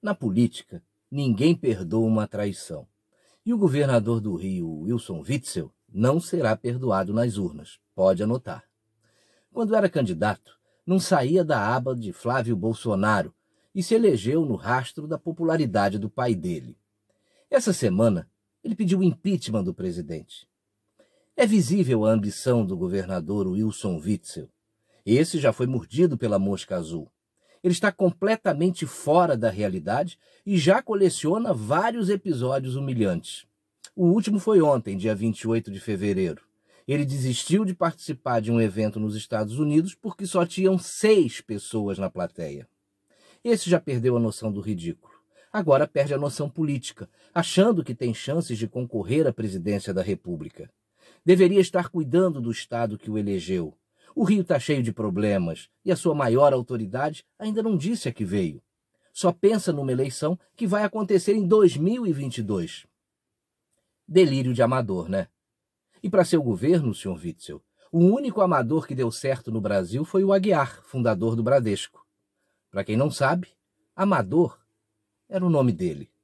Na política, ninguém perdoa uma traição. E o governador do Rio, Wilson Witzel, não será perdoado nas urnas, pode anotar. Quando era candidato, não saía da aba de Flávio Bolsonaro e se elegeu no rastro da popularidade do pai dele. Essa semana, ele pediu impeachment do presidente. É visível a ambição do governador Wilson Witzel. Esse já foi mordido pela mosca azul. Ele está completamente fora da realidade e já coleciona vários episódios humilhantes. O último foi ontem, dia 28 de fevereiro. Ele desistiu de participar de um evento nos Estados Unidos porque só tinham seis pessoas na plateia. Esse já perdeu a noção do ridículo. Agora perde a noção política, achando que tem chances de concorrer à presidência da República. Deveria estar cuidando do Estado que o elegeu, o Rio está cheio de problemas e a sua maior autoridade ainda não disse a que veio. Só pensa numa eleição que vai acontecer em 2022. Delírio de amador, né? E para seu governo, senhor Witzel, o único amador que deu certo no Brasil foi o Aguiar, fundador do Bradesco. Para quem não sabe, Amador era o nome dele.